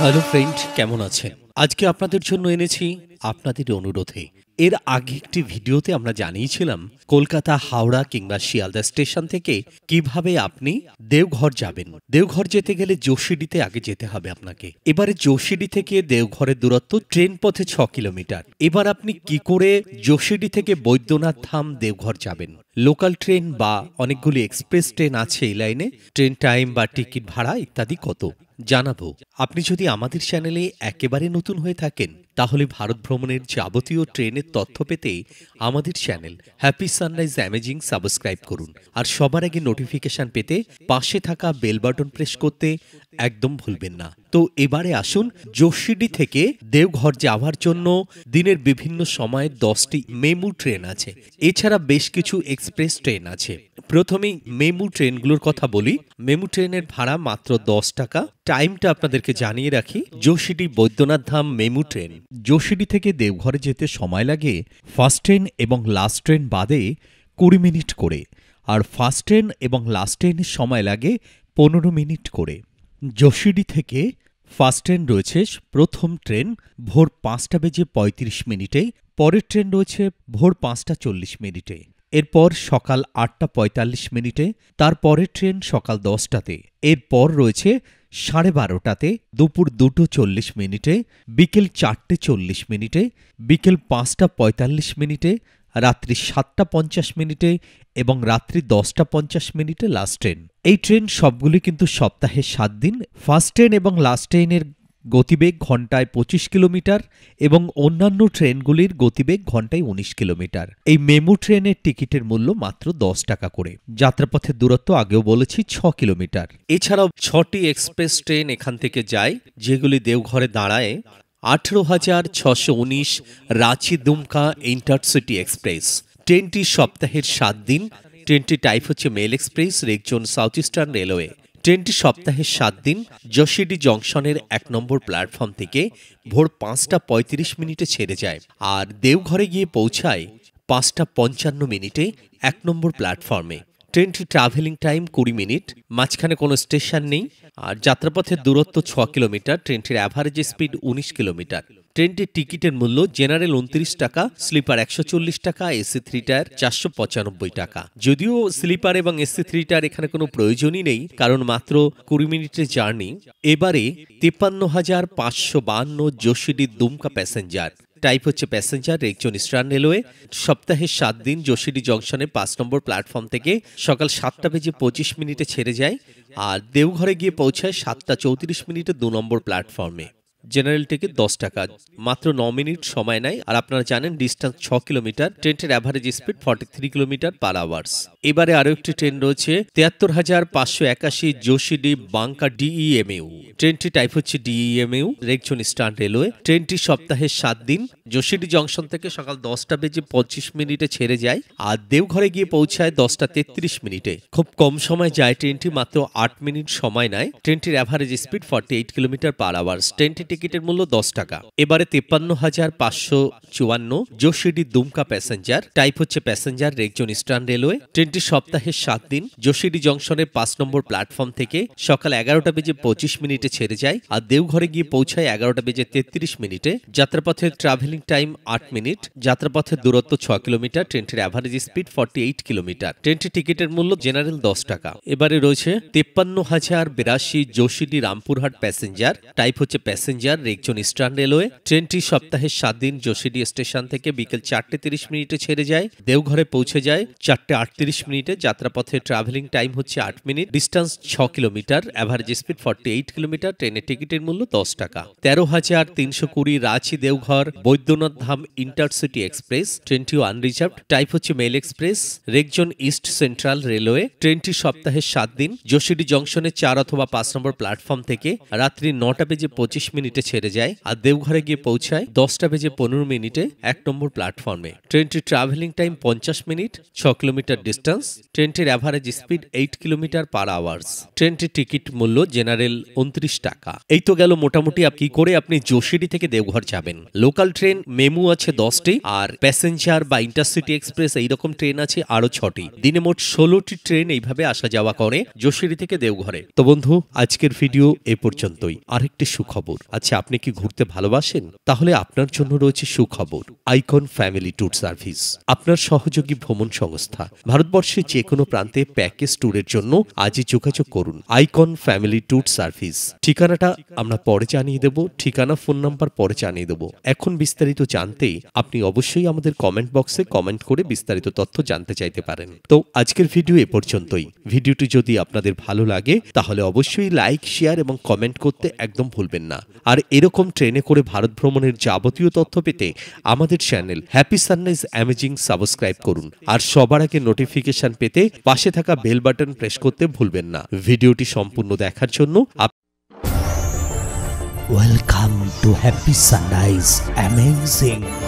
hello friend কেমন আছেন আজকে আপনাদের জন্য এনেছি আপনাদের অনুরোধে এর আগে একটি ভিডিওতে আমরা জানিয়েছিলাম কলকাতা হাওড়া কিংবা শিয়ালদা স্টেশন থেকে কিভাবে আপনি দেওঘর যাবেন দেওঘর যেতে গেলে জোশিডিতে আগে যেতে হবে আপনাকে এবারে জোশিডি থেকে দেওঘরের দূরত্ব ট্রেন পথে ছ কিলোমিটার এবার আপনি কি করে জোশিডি থেকে বৈদ্যনাথ ধাম দেওঘর যাবেন লোকাল ট্রেন বা অনেকগুলি এক্সপ্রেস ট্রেন আছে এই লাইনে ট্রেন টাইম বা টিকিট ভাড়া ইত্যাদি কত জানাবো আপনি যদি আমাদের চ্যানেলে একেবারে নতুন হয়ে থাকেন তাহলে ভারত ভ্রমণের যাবতীয় ট্রেনের তথ্য পেতে আমাদের channel happy sunrise amazing subscribe করুন আর সবার আগে নোটিফিকেশান পেতে পাশে থাকা বেল বাটন প্রেস করতে একদম ভুলবেন না তো এবারে আসুন জোশিডি থেকে দেওঘর যাওয়ার জন্য দিনের বিভিন্ন সময়ে দশটি মেমু ট্রেন আছে এছাড়া বেশ কিছু এক্সপ্রেস ট্রেন আছে প্রথমেই মেমু ট্রেনগুলোর কথা বলি মেমু ট্রেনের ভাড়া মাত্র দশ টাকা টাইমটা আপনাদেরকে জানিয়ে রাখি জোশিডি বৈদ্যনাথ ধাম মেমু ট্রেন যোশিডি থেকে দেওঘরে যেতে সময় লাগে ফার্স্ট ট্রেন এবং লাস্ট ট্রেন বাদে কুড়ি মিনিট করে আর ফার্স্ট ট্রেন এবং লাস্ট ট্রেনের সময় লাগে পনেরো মিনিট করে যোশিডি থেকে ফার্স্ট ট্রেন রয়েছে প্রথম ট্রেন ভোর পাঁচটা বেজে পঁয়ত্রিশ মিনিটে পরের ট্রেন রয়েছে ভোর পাঁচটা চল্লিশ মিনিটে এরপর সকাল আটটা পঁয়তাল্লিশ মিনিটে তার পরের ট্রেন সকাল দশটাতে এরপর রয়েছে সাড়ে বারোটাতে দুপুর দুটো চল্লিশ মিনিটে বিকেল চারটে চল্লিশ মিনিটে বিকেল পাঁচটা পঁয়তাল্লিশ মিনিটে রাত্রি সাতটা পঞ্চাশ মিনিটে এবং রাত্রি দশটা পঞ্চাশ মিনিটে লাস্ট ট্রেন এই ট্রেন সবগুলি কিন্তু সপ্তাহে সাত দিন ফার্স্ট ট্রেন এবং লাস্ট ট্রেনের গতিবেগ ঘন্টায় পঁচিশ কিলোমিটার এবং অন্যান্য ট্রেনগুলির গতিবেগ ঘন্টায় উনিশ কিলোমিটার এই মেমু ট্রেনের টিকিটের মূল্য মাত্র দশ টাকা করে যাত্রাপথের দূরত্ব আগেও বলেছি ছ কিলোমিটার এছাড়াও ছটি এক্সপ্রেস ট্রেন এখান থেকে যায় যেগুলি দেওঘরে দাঁড়ায় আঠেরো হাজার ছশো উনিশ রাঁচি দুমকা ইন্টারসিটি এক্সপ্রেস ট্রেনটি সপ্তাহের সাত দিন ট্রেনটি টাইপ হচ্ছে মেল এক্সপ্রেস রেকজন সাউথ ইস্টার্ন রেলওয়ে ট্রেনটি সপ্তাহে সাত দিন যশিডি জংশনের এক নম্বর প্ল্যাটফর্ম থেকে ভোর পাঁচটা পঁয়ত্রিশ মিনিটে ছেড়ে যায় আর দেওঘরে গিয়ে পৌঁছায় পাঁচটা পঞ্চান্ন মিনিটে এক নম্বর প্ল্যাটফর্মে ট্রেনটি ট্রাভেলিং টাইম কুড়ি মিনিট মাঝখানে কোনো স্টেশন নেই আর যাত্রাপথের দূরত্ব ছ কিলোমিটার ট্রেনটির অ্যাভারেজ স্পিড উনিশ কিলোমিটার ট্রেনটির টিকিটের মূল্য জেনারেল উনত্রিশ টাকা স্লিপার একশো টাকা এসি থ্রি টায়ার চারশো পঁচানব্বই টাকা যদিও স্লিপার এবং এসি থ্রি টায়ার এখানে কোনো প্রয়োজনই নেই কারণ মাত্র কুড়ি মিনিটের জার্নি এবারে তিপ্পান্ন হাজার পাঁচশো বান্ন জোশিডি দুমকা প্যাসেঞ্জার টাইপ হচ্ছে প্যাসেঞ্জার একজন ইস্টার্ন রেলওয়ে সপ্তাহে সাত দিন জোশিডি জংশনে পাঁচ নম্বর প্ল্যাটফর্ম থেকে সকাল সাতটা বেজে পঁচিশ মিনিটে ছেড়ে যায় আর দেওঘরে গিয়ে পৌঁছায় সাতটা চৌত্রিশ মিনিটে দু নম্বর প্ল্যাটফর্মে জেনারেল টিকিট দশ টাকা মাত্র ন মিনিট সময় নেয় আর আপনারা জানেন ডিস্টেন্স ছ কিলোমিটার ট্রেনটির average speed forty three kilometre per hours এবারে আরও একটি ট্রেন রয়েছে তিয়াত্তর হাজার পাঁচশো একাশি জোশিডি বাংকা ডিইএমইউ ট্রেনটি টাইপ হচ্ছে ডিইএমইউ রেকজন স্টান রেলওয়ে ট্রেনটি সপ্তাহে সাত দিন জোশিডি জংশন থেকে সকাল দশটা বেজে পঁচিশ মিনিটে ছেড়ে যায় আর দেওঘরে গিয়ে পৌঁছায় দশটা তেত্রিশ মিনিটে খুব কম সময় যায় ট্রেনটি মাত্র আট মিনিট সময় নেয় ট্রেনটির average speed forty eight kilometre per hours ট্রেনটি টিকিটের মূল্য দশ টাকা এবারে তেপ্পান্ন হাজার পাঁচশো চুয়ান্ন যোশিডি দুমকা প্যাসেঞ্জার টাইপ হচ্ছে প্যাসেঞ্জার রেকজন ইস্টার্ন রেলওয়ে ট্রেনটি সপ্তাহে সাত দিন যোশিডি জংশনের পাঁচ নম্বর প্ল্যাটফর্ম থেকে সকাল এগারোটা বেজে পঁচিশ মিনিটে ছেড়ে যায় আর দেওঘরে গিয়ে পৌঁছায় এগারোটা বেজে তেত্রিশ মিনিটে যাত্রাপথের ট্রাভেলিং টাইম আট মিনিট যাত্রাপথের দূরত্ব ছ কিলোমিটার ট্রেনটির average speed forty eight kilometre ট্রেনটি টিকিটের মূল্য জেনারেল দশ টাকা এবারে রয়েছে তেপ্পান্ন হাজার বিরাশি যোশিডি রামপুরহাট প্যাসেঞ্জার টাইপ হচ্ছে প্যাসেঞ্জার প্যাসেঞ্জার রেকজন ইস্টার্ন রেলওয়ে ট্রেনটি সপ্তাহের সাত দিন জোশিডি স্টেশন থেকে বিকেল চারটে তিরিশ মিনিটে ছেড়ে যায় দেওঘরে পৌঁছে যায় চারটে আটত্রিশ মিনিটে যাত্রাপথে ট্রাভেলিং টাইম হচ্ছে আট মিনিট ডিস্টান্স ছ kilometre average speed forty eight kilometre ট্রেনের টিকিটের মূল্য দশ টাকা তেরো হাজার তিনশো কুড়ি রাঁচি দেওঘর বৈদ্যনাথ ধাম ইন্টারসিটি এক্সপ্রেস ট্রেনটিও আনরিজার্ভ টাইপ হচ্ছে মেল এক্সপ্রেস রেকজন ইস্ট সেন্ট্রাল রেলওয়ে ট্রেনটি সপ্তাহের সাত দিন জোশিডি জংশনে চার অথবা পাঁচ নম্বর প্ল্যাটফর্ম থেকে রাত্রি নটা বেজে পঁচিশ মিনিট মিনিটে ছেড়ে যায় আর দেবঘরে গিয়ে পৌঁছায় দশটা বেজে পনেরো মিনিটে এক নম্বর প্ল্যাটফর্মে ট্রেনটির ট্রাভেলিং টাইম পঞ্চাশ মিনিট ছ কিলোমিটার ডিস্টেন্স ট্রেনটির average speed eight kilometre per hours ট্রেনটির টিকিট মূল্য জেনারেল উনত্রিশ টাকা এই তো গেল মোটামুটি কি করে আপনি জোশিডি থেকে দেবঘর যাবেন লোকাল ট্রেন মেমু আছে দশটি আর প্যাসেঞ্জার বা ইন্টারসিটি এক্সপ্রেস এইরকম ট্রেন আছে আরো ছটি দিনে মোট ষোলোটি ট্রেন এইভাবে আসা যাওয়া করে জোশিডি থেকে দেওঘরে তো বন্ধু আজকের ভিডিও এ পর্যন্তই আরেকটি সুখবর আচ্ছা আপনি কি ঘুরতে ভালোবাসেন তাহলে আপনার জন্য রয়েছে সুখবর আইকন ফ্যামিলি ট্যুর সার্ভিস আপনার সহযোগী ভ্রমণ সংস্থা ভারতবর্ষের যে কোনো প্রান্তে প্যাকেজ ট্যুরের জন্য আজই যোগাযোগ করুন আইকন ফ্যামিলি ট্যুর সার্ভিস ঠিকানাটা আমরা পরে জানিয়ে দেব ঠিকানা ফোন নাম্বার পরে জানিয়ে দেব এখন বিস্তারিত জানতে আপনি অবশ্যই আমাদের কমেন্ট বক্সে কমেন্ট করে বিস্তারিত তথ্য জানতে চাইতে পারেন তো আজকের ভিডিও এ পর্যন্তই ভিডিওটি যদি আপনাদের ভালো লাগে তাহলে অবশ্যই লাইক শেয়ার এবং কমেন্ট করতে একদম ভুলবেন না আর এরকম ট্রেনে করে ভারত ভ্রমণের যাবতীয় তথ্য পেতে আমাদের channel happy sunrise amazing subscribe করুন আর সবার আগে নোটিফিকেশন পেতে পাশে থাকা বেল বাটন প্রেস করতে ভুলবেন না ভিডিওটি সম্পূর্ণ দেখার জন্য welcome to happy sunrise amazing